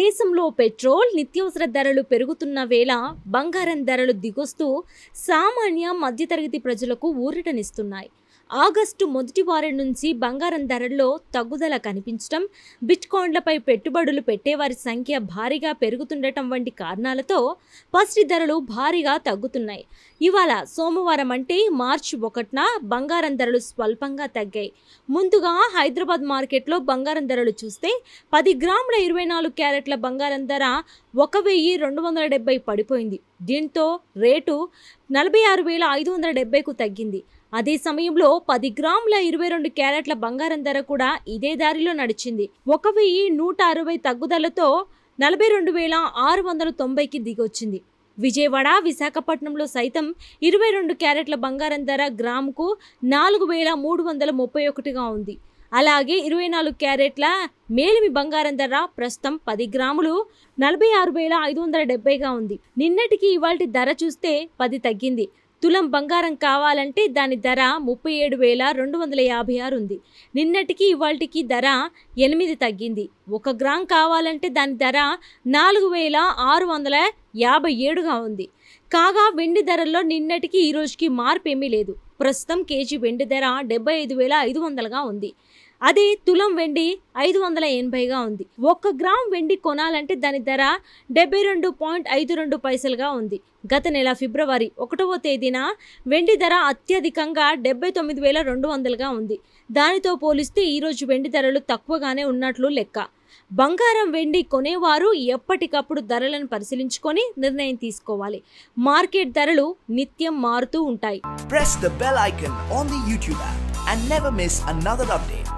దేశంలో పెట్రోల్ నిత్యావసర ధరలు పెరుగుతున్న వేళ బంగారం ధరలు దిగొస్తూ సామాన్య మధ్యతరగతి ప్రజలకు ఊరటనిస్తున్నాయి ఆగస్టు మొదటి వారం నుంచి బంగారం ధరల్లో తగ్గుదల కనిపించడం బిట్కాయిన్లపై పెట్టుబడులు పెట్టేవారి సంఖ్య భారీగా పెరుగుతుండటం వంటి కారణాలతో పసిడి ధరలు భారీగా తగ్గుతున్నాయి ఇవాళ సోమవారం అంటే మార్చి ఒకటిన బంగారం ధరలు స్వల్పంగా తగ్గాయి ముందుగా హైదరాబాద్ మార్కెట్లో బంగారం ధరలు చూస్తే పది గ్రాముల ఇరవై నాలుగు క్యారెట్ల బంగారం ధర ఒక వెయ్యి రెండు వందల డెబ్బై పడిపోయింది దీంతో రేటు నలభై ఆరు వేల ఐదు వందల డెబ్బైకు తగ్గింది అదే సమయంలో పది గ్రాముల ఇరవై రెండు క్యారెట్ల బంగారం ధర కూడా ఇదే దారిలో నడిచింది ఒక వెయ్యి నూట అరవై తగ్గుదలతో నలభై రెండు వేల ఆరు వందల తొంభైకి దిగొచ్చింది విజయవాడ విశాఖపట్నంలో సైతం ఇరవై రెండు క్యారెట్ల బంగారం ధర గ్రాముకు నాలుగు వేల మూడు వందల ముప్పై ఒకటిగా ఉంది అలాగే ఇరవై నాలుగు క్యారెట్ల మేలిమి బంగారం ధర ప్రస్తుతం పది గ్రాములు నలభై ఆరు వేల ఐదు వందల డెబ్బైగా ఉంది నిన్నటికి ఇవాళ ధర చూస్తే పది తగ్గింది తులం బంగారం కావాలంటే దాని ధర ముప్పై ఏడు వేల రెండు వందల యాభై ఆరు ఉంది నిన్నటికి ఇవాటికి ధర ఎనిమిది తగ్గింది ఒక గ్రామ్ కావాలంటే దాని ధర నాలుగు వేల ఆరు వందల యాభై ఏడుగా ఉంది కాగా వెండి ధరల్లో నిన్నటికి ఈరోజుకి మార్పు ఏమీ లేదు ప్రస్తుతం కేజీ వెండి ధర డెబ్బై ఐదు వేల ఐదు వందలుగా ఉంది అది తులం వెండి ఐదు వందల ఎనభైగా ఉంది ఒక్క గ్రామ్ వెండి కొనాలంటే దాని ధర డెబ్బై రెండు పాయింట్ ఐదు రెండు పైసలుగా ఉంది గత నెల ఫిబ్రవరి ఒకటవ తేదీన వెండి ధర అత్యధికంగా డెబ్బై తొమ్మిది వేల రెండు వందలుగా ఉంది దానితో పోలిస్తే ఈరోజు వెండి ధరలు తక్కువగానే ఉన్నట్లు లెక్క బంగారం వెండి కొనేవారు ఎప్పటికప్పుడు ధరలను పరిశీలించుకొని నిర్ణయం తీసుకోవాలి మార్కెట్ ధరలు నిత్యం మారుతూ ఉంటాయి press the bell icon on YouTube